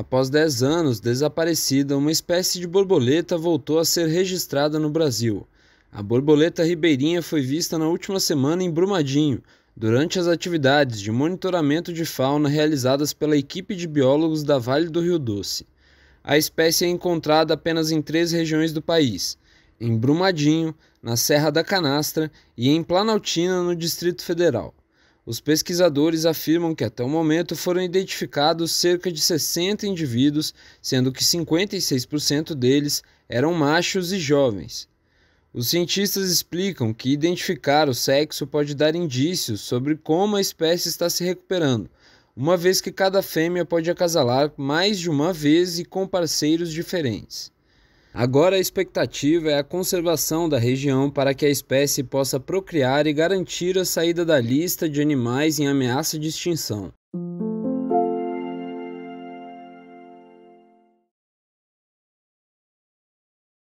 Após 10 anos desaparecida, uma espécie de borboleta voltou a ser registrada no Brasil. A borboleta ribeirinha foi vista na última semana em Brumadinho, durante as atividades de monitoramento de fauna realizadas pela equipe de biólogos da Vale do Rio Doce. A espécie é encontrada apenas em três regiões do país: em Brumadinho, na Serra da Canastra e em Planaltina, no Distrito Federal. Os pesquisadores afirmam que até o momento foram identificados cerca de 60 indivíduos, sendo que 56% deles eram machos e jovens. Os cientistas explicam que identificar o sexo pode dar indícios sobre como a espécie está se recuperando, uma vez que cada fêmea pode acasalar mais de uma vez e com parceiros diferentes. Agora a expectativa é a conservação da região para que a espécie possa procriar e garantir a saída da lista de animais em ameaça de extinção.